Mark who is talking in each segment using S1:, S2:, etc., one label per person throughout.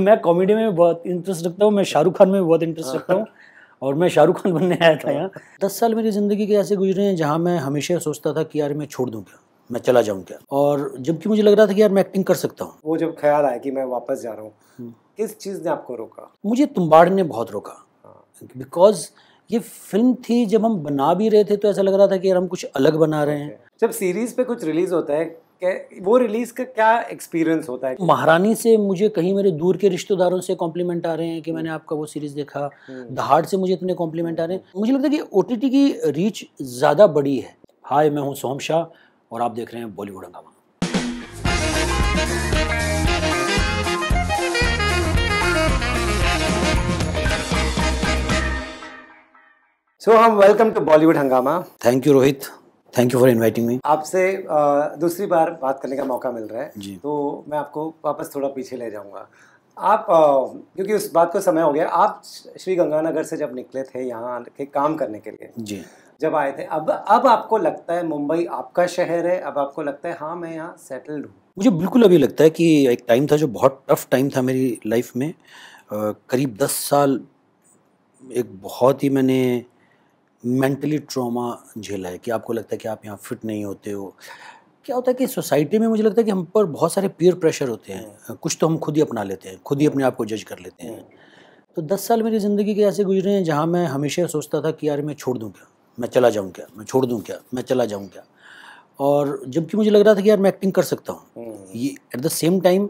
S1: मैं कॉमेडी में बहुत इंटरेस्ट रखता हूँ मैं शाहरुख खान में बहुत इंटरेस्ट रखता हूँ और मैं शाहरुख खान बनने आया था यहाँ दस साल मेरी ज़िंदगी के ऐसे गुजरे हैं जहाँ मैं हमेशा सोचता था कि यार मैं छोड़ दूँ क्या मैं चला जाऊँ क्या और जबकि मुझे लग रहा था कि यार मैं एक्टिंग कर सकता हूँ
S2: वो जब ख्याल आया कि मैं वापस जा रहा हूँ हम्म। किस चीज़ ने आपको रोका
S1: मुझे तुम्बाड़ ने बहुत रोका बिकॉज हाँ। ये फिल्म थी जब हम बना भी रहे थे तो ऐसा लग रहा था कि यार हम कुछ अलग बना रहे हैं
S2: जब सीरीज़ पे कुछ रिलीज़ होता है वो रिलीज़ का क्या एक्सपीरियंस होता है
S1: महारानी से मुझे कहीं मेरे दूर के रिश्तेदारों से कॉम्प्लीमेंट आ रहे हैं कि हम्म। मैंने आपका वो सीरीज़ देखा दहाड़ हम्म। से मुझे इतने कॉम्प्लीमेंट आ रहे हैं मुझे लगता है कि ओ की रीच ज़्यादा बड़ी है हाय मैं हूँ सोम शाह और आप देख रहे हैं बॉलीवुड हंगामा
S2: सो हम welcome to Bollywood Hungama thank you Rohit thank you for inviting me आपसे दूसरी बार बात करने का मौका मिल रहा है जी तो मैं आपको वापस थोड़ा पीछे ले जाऊंगा आप क्योंकि उस बात को समय हो गया आप श्री गंगानगर से जब निकले थे यहाँ के काम करने के लिए जी जब आए थे अब अब आपको लगता है मुंबई आपका शहर है अब आपको लगता है हाँ मैं यहाँ सेटल्ड हूँ
S1: मुझे बिल्कुल अभी लगता है कि एक टाइम था जो बहुत टफ टाइम था मेरी लाइफ में करीब दस साल एक बहुत ही मैंने मेंटली ट्रॉमा झेला है कि आपको लगता है कि आप यहाँ फिट नहीं होते हो क्या होता है कि सोसाइटी में मुझे लगता है कि हम पर बहुत सारे पीयर प्रेशर होते हैं हम्म। कुछ तो हम खुद ही अपना लेते हैं खुद ही अपने आप को जज कर लेते हैं हम्म। तो दस साल मेरी ज़िंदगी के ऐसे गुजरे हैं जहाँ मैं हमेशा सोचता था कि यार मैं छोड़ दूँ क्या मैं चला जाऊँ क्या मैं छोड़ दूँ क्या मैं चला जाऊँ क्या और जबकि मुझे लग रहा था कि यार मैं एक्टिंग कर सकता हूँ हम्म। ये एट द सेम टाइम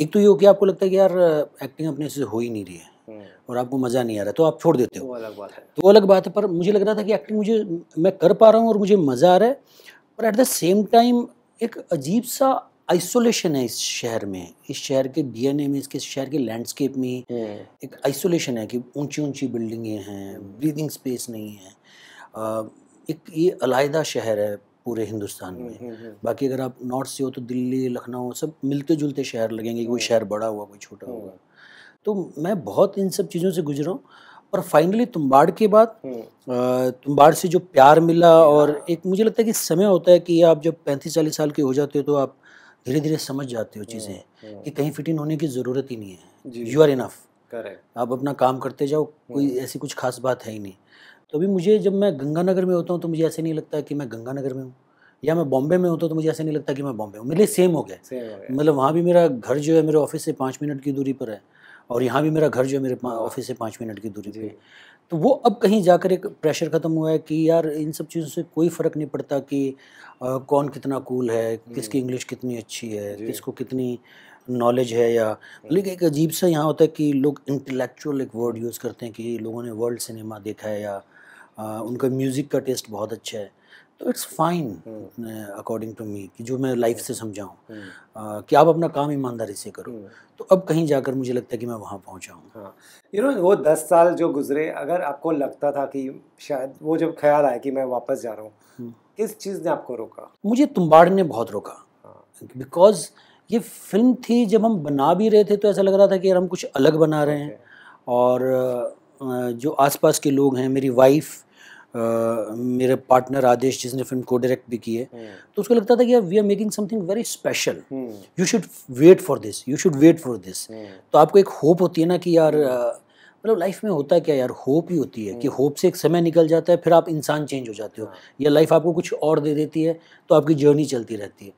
S1: एक तो ये हो कि आपको लगता है कि यार एक्टिंग अपने से हो ही नहीं रही है हम्म। और आपको मज़ा नहीं आ रहा तो आप छोड़ देते हो वो अलग बात है तो वो अलग बात है पर मुझे लग रहा था कि एक्टिंग मुझे मैं कर पा रहा हूँ और मुझे मज़ा आ रहा है पर एट द सेम टाइम एक अजीब सा आइसोलेशन है इस शहर में इस शहर के डीएनए में इसके शहर के लैंडस्केप में हम्म। एक आइसोलेशन है कि ऊंची ऊंची बिल्डिंगें हैं ब्रीदिंग स्पेस नहीं है एक ये अलायदा शहर है पूरे हिंदुस्तान में हम्म, बाकी अगर आप नॉर्थ से हो तो दिल्ली लखनऊ सब मिलते जुलते शहर लगेंगे कोई शहर बड़ा हुआ कोई छोटा हुआ तो मैं बहुत इन सब चीज़ों से गुजरा हूँ और फाइनली तुम्बाड़ के बाद हम्म। तुम्बाड़ से जो प्यार मिला और एक मुझे लगता है कि समय होता है कि आप जब पैंतीस चालीस साल के हो जाते हो तो आप धीरे धीरे समझ जाते हो चीज़ें हम्म, हम्म। कि कहीं फिट इन होने की ज़रूरत ही नहीं है यू आर इनफ आप अपना काम करते जाओ कोई ऐसी कुछ खास बात है ही नहीं तो अभी मुझे जब मैं गंगानगर में होता हूँ तो मुझे ऐसे नहीं लगता कि मैं गंगानगर में हूँ या मैं बॉम्बे में होता तो मुझे ऐसा नहीं लगता कि मैं बॉम्बे हूँ मेरे लिए सेम हो
S2: गया
S1: मतलब वहाँ भी मेरा घर जो है मेरे ऑफिस से पाँच मिनट की दूरी पर है और यहाँ भी मेरा घर जो है मेरे ऑफिस से पाँच मिनट की दूरी पे तो वो अब कहीं जाकर एक प्रेशर ख़त्म हुआ है कि यार इन सब चीज़ों से कोई फ़र्क नहीं पड़ता कि आ, कौन कितना कूल है किसकी इंग्लिश कितनी अच्छी है किसको कितनी नॉलेज है या लेकिन मतलब एक अजीब सा यहाँ होता है कि लोग इंटेलेक्चुअल एक वर्ड यूज़ करते हैं कि लोगों ने वर्ल्ड सिनेमा देखा है या आ, उनका म्यूज़िक का टेस्ट बहुत अच्छा है तो it's fine according to me कि जो मैं लाइफ हम्म। से समझाऊँ
S2: हम्म।
S1: कि आप अपना काम ईमानदारी से करो हम्म। तो अब कहीं जाकर मुझे लगता है कि मैं वहाँ पहुँचाऊँ
S2: यू नो वो दस साल जो गुजरे अगर आपको लगता था कि शायद वो जब ख्याल आया कि मैं वापस जा रहा हूँ किस चीज़ ने आपको रोका
S1: मुझे तुम्बाड़ ने बहुत रोका बिकॉज हाँ। ये फिल्म थी जब हम बना भी रहे थे तो ऐसा लग रहा था कि यार हम कुछ अलग बना रहे हैं और जो आसपास के लोग हैं मेरी वाइफ़ मेरे पार्टनर आदेश जिसने फिल्म को डायरेक्ट भी की है हम्म। तो उसको लगता था कि we are making something very special you should wait for this you should wait for this तो आपको एक होप होती है ना कि यार मतलब लाइफ में होता है क्या यार होप ही होती है कि होप हम्म। से एक समय निकल जाता है फिर आप इंसान चेंज हो जाते हो हाँ। या लाइफ आपको कुछ और दे देती है तो आपकी जर्नी चलती रहती है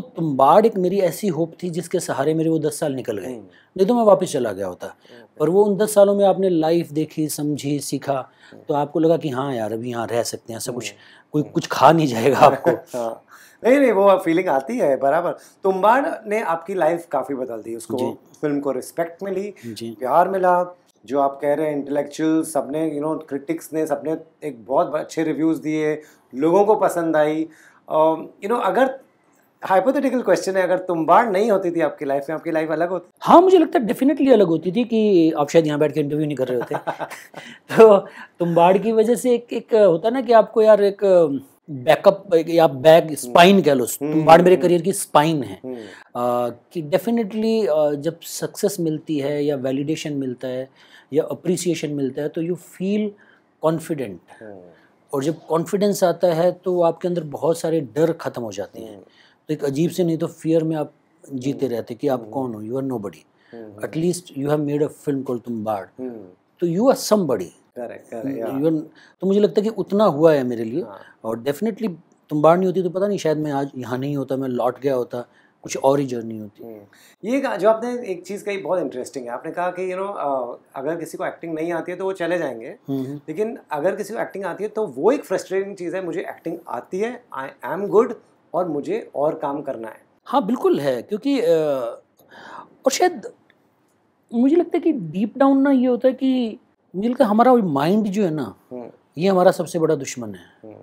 S1: तो बाढ़ एक मेरी ऐसी होप थी जिसके सहारे मेरे वो दस साल निकल गए हम्म। नहीं तो मैं वापस चला गया होता पर वो उन दस सालों में आपने लाइफ देखी समझी सीखा हम्म। तो आपको लगा कि हाँ यार अभी यहाँ रह सकते हैं ऐसा कुछ हम्म। कोई कुछ खा नहीं जाएगा हाँ। आपको
S2: हाँ। नहीं नहीं वो फीलिंग आती है बराबर तुम्बाड़ ने आपकी लाइफ काफ़ी बदल दी उसको फिल्म को रिस्पेक्ट मिली प्यार मिला जो आप कह रहे हैं इंटेलेक्चुअल सबने यू नो क्रिटिक्स ने सबने एक बहुत अच्छे रिव्यूज़ दिए लोगों को पसंद आई यू नो अगर हाइपोथेटिकल क्वेश्चन है अगर तुम बाढ़ नहीं होती थी आपकी लाइफ में आपकी लाइफ अलग होती हाँ मुझे लगता है
S1: डेफिनेटली अलग होती थी कि आप शायद यहाँ बैठ के इंटरव्यू नहीं कर रहे होते तो तुम बाढ़ की वजह से एक एक होता है ना कि आपको यार एक बैकअप या बैक स्पाइन कह लो हम्म, बाढ़ मेरे करियर हम्म, की स्पाइन है हम्म। आ, कि डेफिनेटली जब सक्सेस मिलती है या वैलिडेशन मिलता है या अप्रिसिएशन मिलता है तो यू फील कॉन्फिडेंट और जब कॉन्फिडेंस आता है तो आपके अंदर बहुत सारे डर ख़त्म हो जाते हैं तो एक अजीब से नहीं तो फियर में आप जीते हम्म। रहते कि आप हम्म। कौन हो यू आर नो at least you have made a film call Tumbbad तो यू आर सम बडी
S2: तो
S1: मुझे लगता है कि उतना हुआ है मेरे लिए हाँ। और डेफिनेटली तुम बाढ़ नहीं होती तो पता नहीं शायद मैं आज यहाँ नहीं
S2: होता मैं लौट गया
S1: होता कुछ और ही जर्नी होती है
S2: हम्म। ये जो आपने एक चीज़ कही बहुत इंटरेस्टिंग है आपने कहा कि यू नो अगर किसी को एक्टिंग नहीं आती है तो वो चले जाएंगे लेकिन अगर किसी को एक्टिंग आती है तो वो एक फ्रस्ट्रेटिंग चीज़ है मुझे एक्टिंग आती है आई एम गुड और मुझे और काम करना है हाँ बिल्कुल है क्योंकि और शायद
S1: मुझे लगता है कि डीप डाउन ना ये होता है कि मुझे लगता है हमारा माइंड जो है ना हम्म। ये हमारा सबसे बड़ा दुश्मन है हम्म।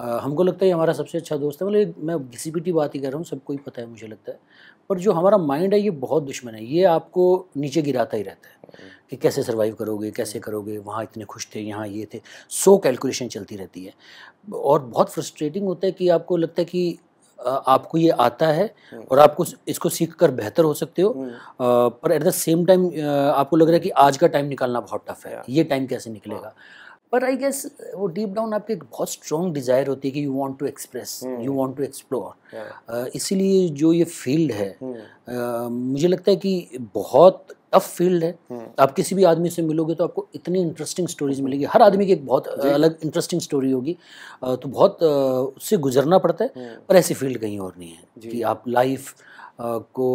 S1: हमको लगता है ये हमारा सबसे अच्छा दोस्त है मतलब मैं किसी भी टी बात ही कर रहा हूँ सबको ही पता है मुझे लगता है पर जो हमारा माइंड है ये बहुत दुश्मन है ये आपको नीचे गिराता ही रहता है हम्म। कि कैसे सर्वाइव करोगे कैसे करोगे वहाँ इतने खुश थे यहाँ ये थे सो कैलकुलेशन चलती रहती है और बहुत फ्रस्ट्रेटिंग होता है कि आपको लगता है कि आपको ये आता है हम्म। और आपको इसको सीख कर बेहतर हो सकते हो हम्म। पर एट द सेम टाइम आपको लग रहा है कि आज का टाइम निकालना बहुत टफ है ये टाइम कैसे निकलेगा हाँ। बट आई गेस वो डीप डाउन आपके एक बहुत स्ट्रॉन्ग डिज़ायर होती है कि you want to express you want to explore इसीलिए जो ये फील्ड है हम्म। uh, मुझे लगता है कि बहुत टफ फील्ड है हम्म। आप किसी भी आदमी से मिलोगे तो आपको इतनी इंटरेस्टिंग हम्म। स्टोरीज मिलेगी हर आदमी की एक बहुत uh, अलग इंटरेस्टिंग स्टोरी होगी uh, तो बहुत uh, उससे गुजरना पड़ता है पर ऐसी फील्ड कहीं और नहीं है कि आप लाइफ को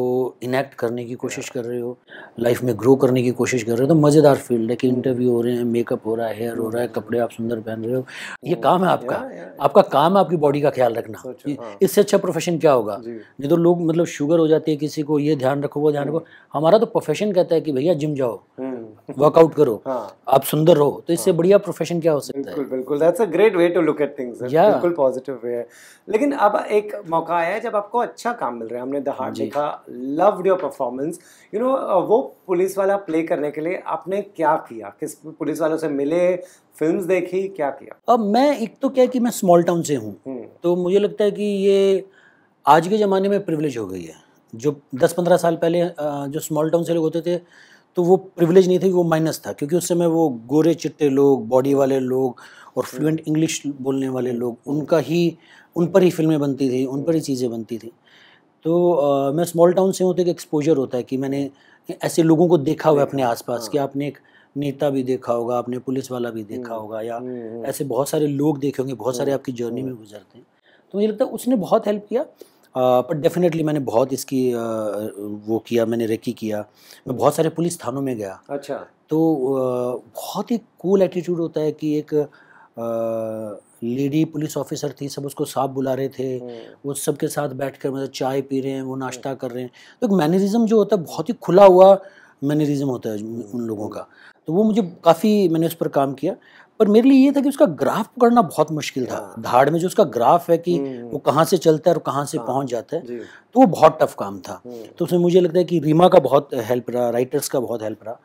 S1: इनेक्ट करने की कोशिश कर रहे हो लाइफ में ग्रो करने की कोशिश कर रहे हो तो मज़ेदार फील्ड है कि इंटरव्यू hmm. हो रहे हैं मेकअप हो रहा है हेयर हो रहा है hmm. कपड़े आप सुंदर पहन रहे हो hmm. ये काम है आपका आपका काम है आपकी बॉडी का ख्याल रखना हाँ. इससे अच्छा प्रोफेशन क्या होगा नहीं तो लोग मतलब शुगर हो जाती है किसी को ये ध्यान रखो वो ध्यान रखो हमारा तो प्रोफेशन कहता
S2: है कि भैया जिम जाओ
S1: वर्कआउट करो हाँ. आप सुंदर रहो
S2: तो इससे हाँ. बढ़िया प्रोफेशन क्या हो सकता बिल्कुल, है बिल्कुल that's a great way to look at things बिल्कुल पॉजिटिव वे है लेकिन अब एक मौका आया है जब आपको अच्छा काम मिल रहा है हमने द हार्ट देखा loved your performance you know वो पुलिस वाला प्ले करने के लिए आपने क्या किया किस पुलिस वालों से मिले फिल्म्स देखी क्या किया
S1: अब मैं एक तो क्या कि मैं स्मॉल टाउन से हूँ हम्म। तो मुझे लगता है कि ये आज के ज़माने में प्रिविलेज हो गई है जो 10-15 साल पहले जो स्मॉल टाउन से लोग होते थे तो वो प्रिविलेज नहीं थी वो माइनस था क्योंकि उस समय वो गोरे चिट्टे लोग बॉडी वाले लोग और फ्लुएंट इंग्लिश hmm. बोलने वाले लोग उनका ही उन पर ही फिल्में बनती थी उन पर ही चीज़ें बनती थी तो आ, मैं स्मॉल टाउन से हूँ तो एक एक्सपोजर होता है कि मैंने ऐसे लोगों को देखा हुआ है अपने आसपास हाँ। कि आपने एक नेता भी देखा होगा आपने पुलिस वाला भी hmm. देखा होगा या hmm, ऐसे बहुत सारे लोग देखे होंगे बहुत सारे आपकी जर्नी में गुजरते हैं तो मुझे लगता है उसने बहुत हेल्प किया बट डेफिनेटली मैंने बहुत इसकी वो किया मैंने रेकी किया मैं बहुत सारे पुलिस थानों में गया अच्छा तो बहुत ही कूल एटीट्यूड होता है कि एक लेडी पुलिस ऑफिसर थी सब उसको साफ बुला रहे थे हम्म। वो सबके साथ बैठ कर मतलब चाय पी रहे हैं वो नाश्ता हम्म। कर रहे हैं तो एक मैनरिज्म जो होता है बहुत ही खुला हुआ मैनरिज्म होता है उन लोगों हम्म। का तो वो मुझे काफ़ी मैंने उस पर काम किया पर मेरे लिए ये था कि उसका ग्राफ पकड़ना बहुत मुश्किल था हाँ। धाड़ में जो उसका ग्राफ है कि हम्म। वो कहाँ से चलता है और कहाँ से हाँ। पहुँच जाता है तो वो बहुत टफ काम था हम्म। तो उसमें मुझे लगता है कि रीमा का बहुत हेल्प रहा राइटर्स का बहुत हेल्प रहा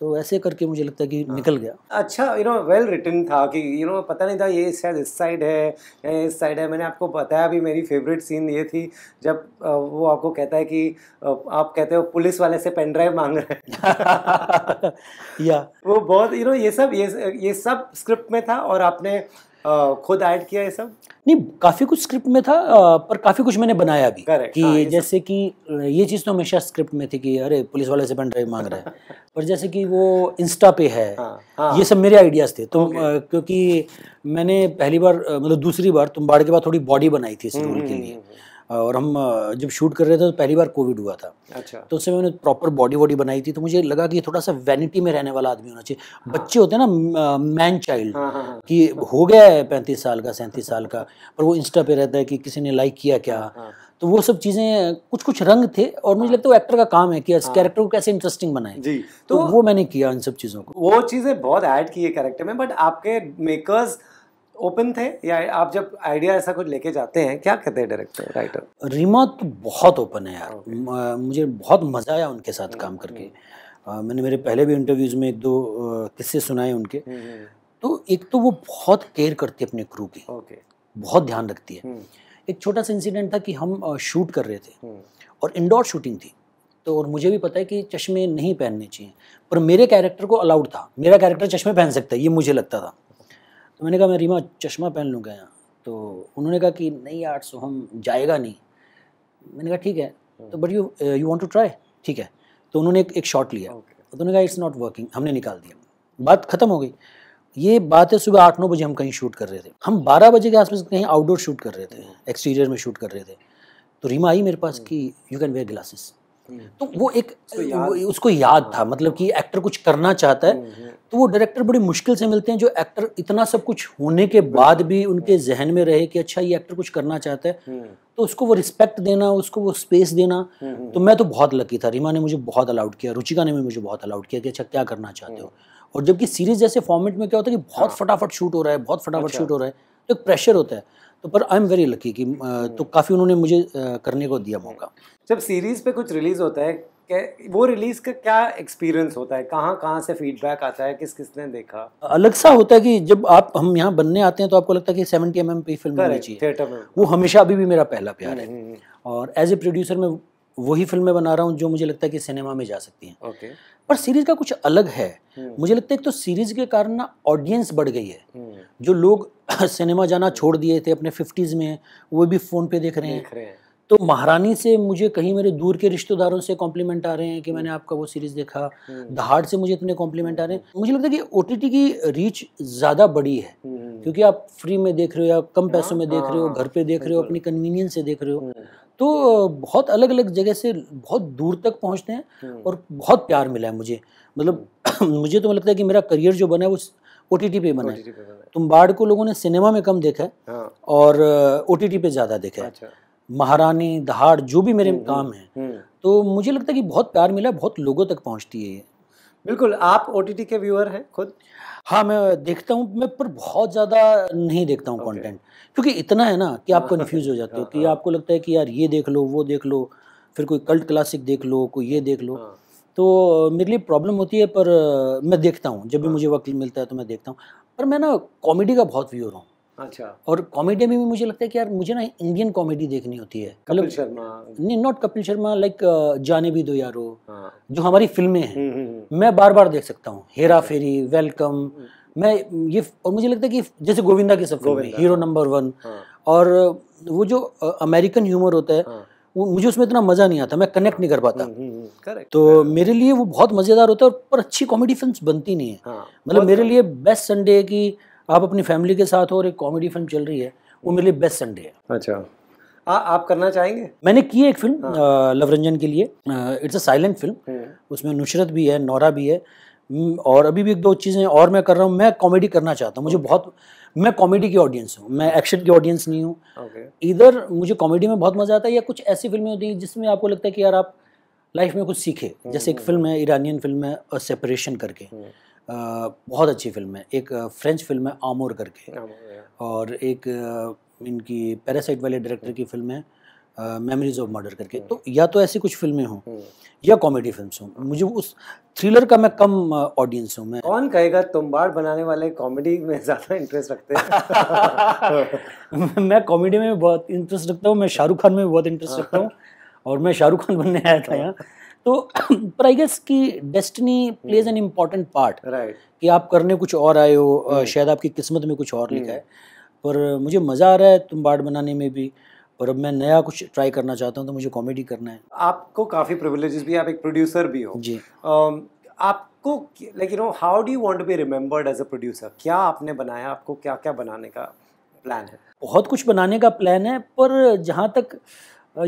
S1: तो ऐसे करके मुझे लगता है कि हाँ। निकल गया
S2: अच्छा यू नो वेल रिटर्न था कि यू you नो know, पता नहीं था ये शायद इस साइड है इस साइड है मैंने आपको बताया भी मेरी फेवरेट सीन ये थी जब वो आपको कहता है कि आप कहते हो पुलिस वाले से पेन ड्राइव मांग रहे हैं या वो बहुत यू you नो know, ये सब ये ये सब स्क्रिप्ट में था और आपने खुद ऐड किया ये सब
S1: नहीं काफ़ी कुछ स्क्रिप्ट में था पर काफ़ी कुछ मैंने बनाया भी Correct, कि हाँ, जैसे कि ये चीज़ तो हमेशा स्क्रिप्ट में थी कि अरे पुलिस वाले से पेन ड्राइव मांग रहे है पर जैसे कि वो इंस्टा पे है हाँ, हाँ, ये सब मेरे आइडियाज़ थे तो okay. आ, क्योंकि मैंने पहली बार मतलब दूसरी बार तुम बाढ़ के बाद थोड़ी बॉडी बनाई थी इस रोल के हम्म, लिए हम्म, हम्म। और हम जब शूट कर रहे थे तो पहली बार कोविड हुआ था अच्छा तो उससे मैंने प्रॉपर बॉडी वॉडी बनाई थी तो मुझे लगा कि थोड़ा सा वैनिटी में रहने वाला आदमी होना चाहिए हाँ। बच्चे होते हैं ना मैन चाइल्ड हाँ, हाँ, हाँ। कि हो गया है पैंतीस साल का सैंतीस साल का पर वो इंस्टा पे रहता है कि किसी ने लाइक किया क्या हाँ। तो वो सब चीज़ें कुछ कुछ रंग थे और मुझे हाँ। लगता है वो एक्टर का काम है कि इस कैरेक्टर हाँ। को कैसे इंटरेस्टिंग बनाए जी तो, तो वो मैंने किया इन सब चीज़ों को
S2: वो चीज़ें बहुत ऐड की है कैरेक्टर में बट आपके मेकर्स ओपन थे या आप जब आइडिया ऐसा कुछ लेके जाते हैं क्या कहते हैं डायरेक्टर राइटर
S1: रीमा तो बहुत ओपन है यार मुझे बहुत मज़ा आया उनके साथ काम हम्म, करके हम्म। मैंने मेरे पहले भी इंटरव्यूज़ में एक दो किस्से सुनाए उनके हम्म, तो एक तो वो बहुत केयर करती है अपने क्रू की बहुत ध्यान रखती है एक छोटा सा इंसिडेंट था कि हम शूट कर रहे थे और इंडोर शूटिंग थी तो और मुझे भी पता है कि चश्मे नहीं पहनने चाहिए पर मेरे कैरेक्टर को अलाउड था मेरा कैरेक्टर चश्मे पहन सकता है ये मुझे लगता था तो मैंने कहा मैं रीमा चश्मा पहन लूँगा यहाँ तो उन्होंने कहा कि नहीं आठ सौ हम जाएगा नहीं मैंने कहा ठीक है तो but you you want to try ठीक है तो उन्होंने एक, एक शॉट लिया okay. तो उन्होंने कहा इट्स नॉट वर्किंग हमने निकाल दिया बात ख़त्म हो गई ये बात है सुबह आठ नौ बजे हम कहीं शूट कर रहे थे हम बारह बजे के आसपास कहीं आउटडोर शूट कर रहे थे एक्सटीरियर hmm. में शूट कर रहे थे तो रीमा आई मेरे पास hmm. कि यू कैन वेयर ग्लासेस तो वो एक तो याद, उसको याद था हाँ। मतलब कि एक्टर कुछ करना चाहता है हम्म, हम्म। तो वो डायरेक्टर बड़ी मुश्किल से मिलते हैं जो एक्टर इतना सब कुछ होने के बाद भी उनके जहन में रहे कि अच्छा ये एक्टर कुछ करना चाहता है हम्म। तो उसको वो रिस्पेक्ट देना उसको वो स्पेस देना तो मैं तो बहुत लकी था रीमा ने मुझे बहुत अलाउड किया रुचिका ने भी मुझे बहुत अलाउड किया कि अच्छा क्या करना चाहते हो और जबकि सीरीज जैसे फॉर्मेट में क्या होता है कि बहुत हाँ। फटाफट शूट हो रहा है बहुत फटाफट शूट अच्छा। हो रहा है तो एक प्रेशर होता है तो पर आई एम वेरी लकी कि हम्म। तो काफ़ी उन्होंने मुझे करने को दिया मौका
S2: जब सीरीज़ पे कुछ रिलीज़ होता है वो रिलीज़ का क्या एक्सपीरियंस होता है कहाँ कहाँ से फीडबैक आता है किस किसने देखा
S1: अलग सा होता है कि जब आप हम यहाँ बनने आते हैं तो आपको लगता है कि seventy M M P film चाहिए थिएटर में वो हमेशा अभी भी मेरा पहला प्यार है हम्म, हम्म, और एज ए प्रोड्यूसर मैं वही फिल्में बना रहा हूँ जो मुझे लगता है कि सिनेमा में जा सकती हैं ओके okay. पर सीरीज का कुछ अलग है हम्म। मुझे लगता है एक तो सीरीज के कारण ना ऑडियंस बढ़ गई है हम्म। जो लोग सिनेमा जाना छोड़ दिए थे अपने फिफ्टीज़ में वो भी फ़ोन पे देख रहे हैं तो महारानी से मुझे कहीं मेरे दूर के रिश्तेदारों से कॉम्प्लीमेंट आ रहे हैं कि हम्म। मैंने आपका वो सीरीज़ देखा दहाड़ से मुझे इतने कॉम्प्लीमेंट आ रहे हैं मुझे लगता है कि ओ की रीच ज़्यादा बड़ी है क्योंकि आप फ्री में देख रहे हो या कम हाँ, पैसों में देख रहे हो हाँ, घर पे देख रहे हो अपनी कन्वीनियंस से देख रहे हो तो बहुत अलग अलग जगह से बहुत दूर तक पहुंचते हैं हम्म। और बहुत प्यार मिला है मुझे मतलब मुझे तो लगता है कि मेरा करियर जो बना है वो ओ टी टी पे बना है तुम बाढ़ को लोगों ने सिनेमा में कम देखा है हाँ। और ओ टी टी पे ज़्यादा देखा है अच्छा। महारानी दहाड़ जो भी मेरे हम्म, हम्म, काम है तो मुझे लगता है कि बहुत प्यार मिला बहुत लोगों तक पहुँचती है ये बिल्कुल आप ओ के व्यूअर हैं खुद हाँ मैं देखता हूँ मैं पर बहुत ज़्यादा नहीं देखता हूँ कंटेंट क्योंकि इतना है ना कि आप कन्फ्यूज हो जाते हो कि हाँ, हाँ। आपको लगता है कि यार ये देख लो वो देख लो फिर कोई कल्ट क्लासिक देख लो कोई ये देख लो हाँ। तो मेरे लिए प्रॉब्लम होती है पर मैं देखता हूँ जब भी मुझे वक्त मिलता है तो मैं देखता हूँ पर मैं ना कॉमेडी का बहुत व्यूअर हूँ अच्छा और कॉमेडी में भी मुझे लगता है कि यार मुझे ना इंडियन कॉमेडी देखनी होती है कपिल मतलब शर्मा नहीं नॉट कपिल शर्मा लाइक जाने भी दो यारो हाँ। जो हमारी फिल्में हैं हम्म, हम्म, हम्म। मैं बार बार देख सकता हूँ हेरा अच्छा। फेरी वेलकम मैं ये और मुझे लगता है कि जैसे गोविंदा की सब फिल्में हीरो नंबर वन और वो जो अमेरिकन ह्यूमर होता है हाँ। वो मुझे उसमें इतना मज़ा नहीं आता मैं कनेक्ट नहीं कर पाता करेक्ट हम्म, हम्म, हम्म, तो मेरे लिए वो बहुत मज़ेदार होता है पर अच्छी कॉमेडी फिल्म बनती नहीं है
S2: हाँ, मतलब मेरे
S1: लिए बेस्ट संडे है कि आप अपनी फैमिली के साथ हो और एक कॉमेडी फिल्म चल रही है वो मेरे लिए बेस्ट संडे है अच्छा आ,
S2: आप करना चाहेंगे
S1: मैंने की एक फिल्म हाँ। लवरंजन के लिए इट्स अ साइलेंट फिल्म उसमें नुसरत भी है नौरा भी है हम्म, और अभी भी एक दो चीज़ें और मैं कर रहा हूँ मैं कॉमेडी करना चाहता हूँ मुझे बहुत मैं कॉमेडी की ऑडियंस हूँ मैं एक्शन की ऑडियंस नहीं हूँ okay. इधर मुझे कॉमेडी में बहुत मज़ा आता है या कुछ ऐसी फिल्में होती हैं जिसमें आपको लगता है कि यार आप लाइफ में कुछ सीखे हम्म, जैसे एक फिल्म हम्म, है ईरानियन फिल्म है सेपरेशन करके बहुत अच्छी फिल्म है एक फ्रेंच फिल्म है आमोर करके और एक इनकी पैरासाइट वाले डायरेक्टर की फिल्म है मेमोरीज ऑफ मर्डर करके हम्म। तो या तो ऐसी कुछ फिल्में हों हम्म। या कॉमेडी फिल्म्स हों मुझे उस थ्रिलर का मैं कम ऑडियंस हूँ मैं कौन
S2: कहेगा तुम बाढ़ बनाने वाले कॉमेडी में ज़्यादा इंटरेस्ट रखते हैं मैं कॉमेडी में बहुत इंटरेस्ट रखता हूँ मैं शाहरुख खान में बहुत
S1: इंटरेस्ट रखता हूँ और मैं शाहरुख खान बनने आया था यहाँ तो पर आई गेस की destiny plays an important part कि आप करने कुछ और आए हो हम्म। शायद आपकी किस्मत में कुछ और लिखा है पर मुझे मज़ा आ रहा है तुम बाढ़ बनाने में भी और अब मैं नया कुछ ट्राई करना चाहता हूँ तो मुझे कॉमेडी करना है
S2: आपको काफ़ी प्रिविलेजेस भी आप एक प्रोड्यूसर भी हो जी um, आपको like you know how do want to be remembered as a producer क्या आपने बनाया आपको क्या क्या बनाने का प्लान है बहुत
S1: कुछ बनाने का प्लान है पर जहाँ तक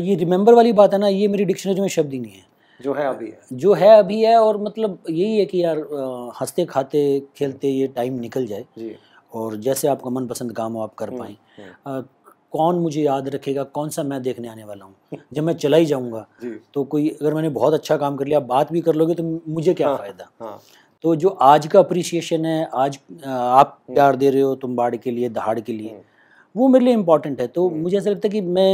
S1: ये रिमेंबर वाली बात है ना ये मेरी डिक्शनरी में शब्द ही नहीं है जो है अभी है जो है अभी है और मतलब यही है कि यार हंसते खाते खेलते ये टाइम निकल जाए जी और जैसे आपका मनपसंद काम हो आप कर हम्म, पाए हम्म। कौन मुझे याद रखेगा कौन सा मैं देखने आने वाला हूँ जब मैं चला ही जाऊँगा तो कोई अगर मैंने बहुत अच्छा काम कर लिया बात भी कर लोगे तो मुझे क्या हाँ, फ़ायदा हाँ। तो जो आज का अप्रिसिएशन है आज आप हम्म। प्यार दे रहे हो तुम बाढ़ के लिए दहाड़ के लिए हम्म। वो मेरे लिए इंपॉर्टेंट है तो हम्म। मुझे ऐसा लगता है कि मैं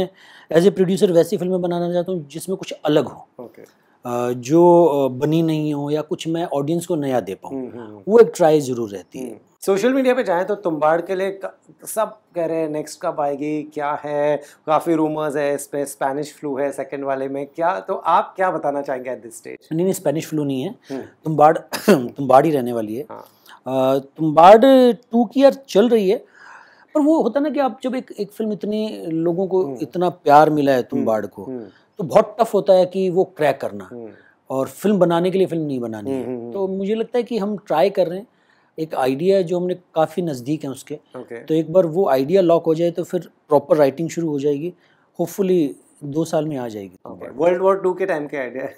S1: एज ए प्रोड्यूसर वैसी फिल्में बनाना चाहता हूँ जिसमें कुछ अलग हो okay. जो बनी नहीं हो या कुछ मैं ऑडियंस को नया दे पाऊँ हम्म, हम्म। वो एक ट्राई ज़रूर रहती है
S2: सोशल हम्म। मीडिया पे जाएं तो तुम्बाड़ के लिए सब कह रहे हैं नेक्स्ट कब आएगी क्या है काफ़ी रूमर्स है इस पर स्पेनिश फ्लू है सेकंड वाले में क्या तो आप क्या बताना चाहेंगे एट दिस स्टेज
S1: नहीं नहीं स्पेनिश फ्लू नहीं है तुम्बाड़ तुम्बाड़ ही रहने वाली है हाँ। तुम्बाड़ टू की यार चल रही है पर वो होता ना कि आप जब एक एक फिल्म इतनी लोगों को इतना प्यार मिला है तुम्बाड़ को हुँ. तो बहुत टफ होता है कि वो क्रैक करना हम्म। और फिल्म बनाने के लिए फिल्म नहीं बनानी है हम्म, हम्म, तो मुझे लगता है कि हम ट्राई कर रहे हैं एक आइडिया है जो हमने काफ़ी नज़दीक है उसके okay. तो एक बार वो आइडिया लॉक हो जाए तो फिर प्रॉपर राइटिंग शुरू हो जाएगी होपफुली
S2: दो साल में आ जाएगी वर्ल्ड वॉर टू के टाइम के आइडिया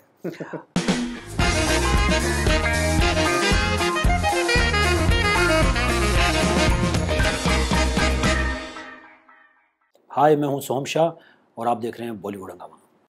S1: हाय मैं हूं सोम शाह और आप देख रहे हैं बॉलीवुड हंगामा